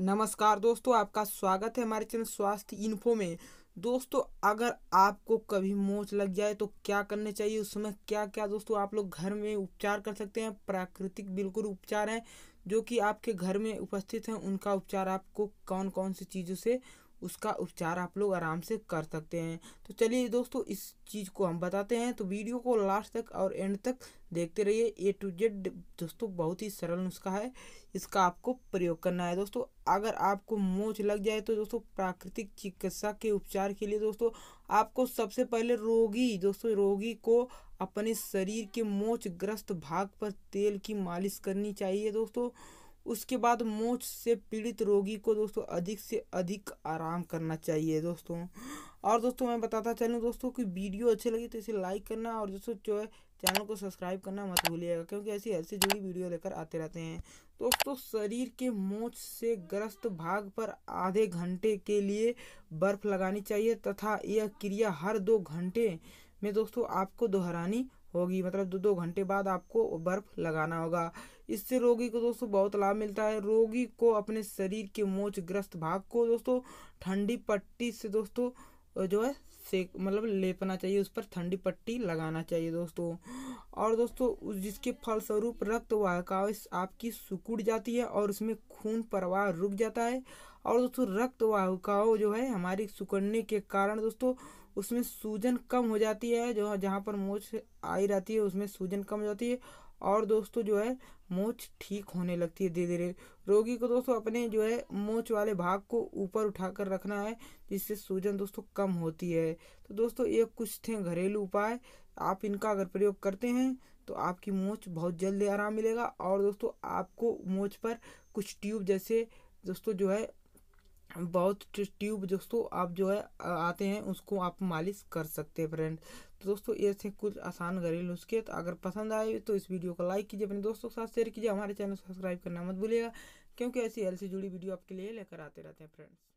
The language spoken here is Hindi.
नमस्कार दोस्तों आपका स्वागत है हमारे चैनल स्वास्थ्य इन्फो में दोस्तों अगर आपको कभी मोच लग जाए तो क्या करने चाहिए उस समय क्या क्या दोस्तों आप लोग घर में उपचार कर सकते हैं प्राकृतिक बिल्कुल उपचार हैं जो कि आपके घर में उपस्थित हैं उनका उपचार आपको कौन कौन सी चीज़ों से उसका उपचार आप लोग आराम से कर सकते हैं तो चलिए दोस्तों इस चीज़ को हम बताते हैं तो वीडियो को लास्ट तक और एंड तक देखते रहिए ए टू जेड दोस्तों बहुत ही सरल नुस्खा है इसका आपको प्रयोग करना है दोस्तों अगर आपको मोच लग जाए तो दोस्तों प्राकृतिक चिकित्सा के उपचार के लिए दोस्तों आपको सबसे पहले रोगी दोस्तों रोगी को अपने शरीर के मोच ग्रस्त भाग पर तेल की मालिश करनी चाहिए दोस्तों उसके बाद मोच से पीड़ित रोगी को दोस्तों अधिक से अधिक आराम करना चाहिए दोस्तों और दोस्तों मैं बताता चलूँ दोस्तों कि वीडियो अच्छी लगी तो इसे लाइक करना और दोस्तों जो है चैनल को सब्सक्राइब करना मत भूलिएगा क्योंकि ऐसी ऐसी जुड़ी वीडियो लेकर आते रहते हैं दोस्तों शरीर के मोच से ग्रस्त भाग पर आधे घंटे के लिए बर्फ लगानी चाहिए तथा यह क्रिया हर दो घंटे में दोस्तों आपको दोहरानी होगी मतलब दो दो घंटे बाद आपको बर्फ लगाना होगा इससे रोगी को दोस्तों बहुत लाभ मिलता है रोगी को अपने शरीर के मोच ग्रस्त भाग को दोस्तों ठंडी पट्टी से दोस्तों जो है से मतलब लेपना चाहिए उस पर ठंडी पट्टी लगाना चाहिए दोस्तों और दोस्तों जिसके फलस्वरूप रक्त वाहिकाओं आपकी सुकुड़ जाती है और उसमें खून प्रवाह रुक जाता है और दोस्तों रक्त वाहुकाओं जो है हमारी सुकड़ने के कारण दोस्तों उसमें सूजन कम हो जाती है जो जहाँ पर मोच आई रहती है उसमें सूजन कम हो जाती है और दोस्तों जो है मोच ठीक होने लगती है धीरे धीरे रोगी को दोस्तों अपने जो है मोच वाले भाग को ऊपर उठाकर रखना है जिससे सूजन दोस्तों कम होती है तो दोस्तों ये कुछ थे घरेलू उपाय आप इनका अगर प्रयोग करते हैं तो आपकी मोच बहुत जल्दी आराम मिलेगा और दोस्तों आपको मोच पर कुछ ट्यूब जैसे दोस्तों जो है बहुत ट्यूब दोस्तों आप जो है आते हैं उसको आप मालिश कर सकते हैं फ्रेंड तो दोस्तों ये थे कुछ आसान घरेलू नुस्खे तो अगर पसंद आए तो इस वीडियो को लाइक कीजिए अपने दोस्तों के साथ शेयर कीजिए हमारे चैनल को सब्सक्राइब करना मत भूलिएगा क्योंकि ऐसी हेल्थ से जुड़ी वीडियो आपके लिए लेकर आते रहते हैं फ्रेंड्स